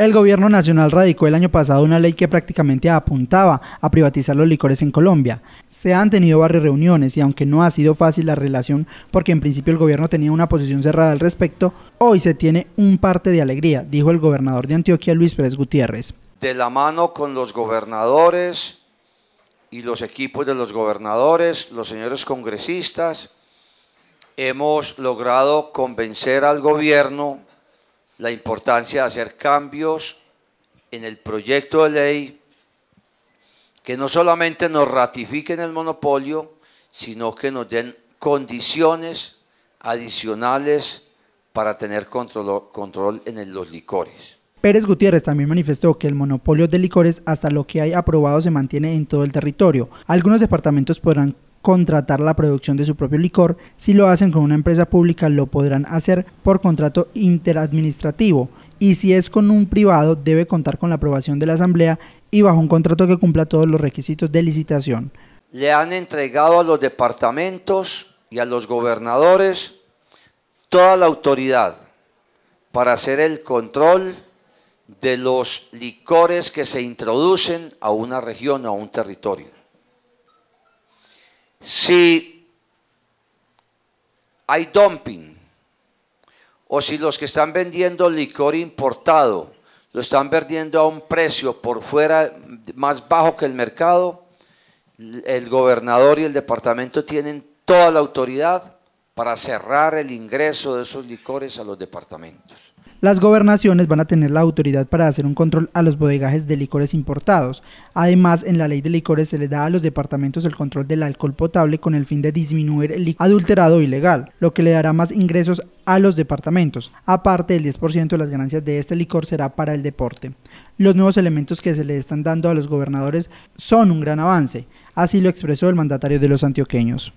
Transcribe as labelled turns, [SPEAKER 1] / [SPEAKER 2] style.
[SPEAKER 1] El gobierno nacional radicó el año pasado una ley que prácticamente apuntaba a privatizar los licores en Colombia. Se han tenido varias reuniones y aunque no ha sido fácil la relación porque en principio el gobierno tenía una posición cerrada al respecto, hoy se tiene un parte de alegría, dijo el gobernador de Antioquia Luis Pérez Gutiérrez.
[SPEAKER 2] De la mano con los gobernadores y los equipos de los gobernadores, los señores congresistas, hemos logrado convencer al gobierno la importancia de hacer cambios en el proyecto de ley que no solamente nos ratifiquen el monopolio, sino que nos den condiciones adicionales para tener control, control en los licores. Pérez
[SPEAKER 1] Gutiérrez también manifestó que el monopolio de licores hasta lo que hay aprobado se mantiene en todo el territorio. Algunos departamentos podrán contratar la producción de su propio licor. Si lo hacen con una empresa pública, lo podrán hacer por contrato interadministrativo. Y si es con un privado, debe contar con la aprobación de la Asamblea y bajo un contrato que cumpla todos los requisitos de licitación.
[SPEAKER 2] Le han entregado a los departamentos y a los gobernadores toda la autoridad para hacer el control de los licores que se introducen a una región o a un territorio si hay dumping o si los que están vendiendo licor importado lo están vendiendo a un precio por fuera más bajo que el mercado, el gobernador y el departamento tienen toda la autoridad para cerrar el ingreso de esos licores a los departamentos.
[SPEAKER 1] Las gobernaciones van a tener la autoridad para hacer un control a los bodegajes de licores importados. Además, en la ley de licores se le da a los departamentos el control del alcohol potable con el fin de disminuir el licor adulterado ilegal, lo que le dará más ingresos a los departamentos. Aparte, el 10% de las ganancias de este licor será para el deporte. Los nuevos elementos que se le están dando a los gobernadores son un gran avance,
[SPEAKER 2] así lo expresó el mandatario de los antioqueños.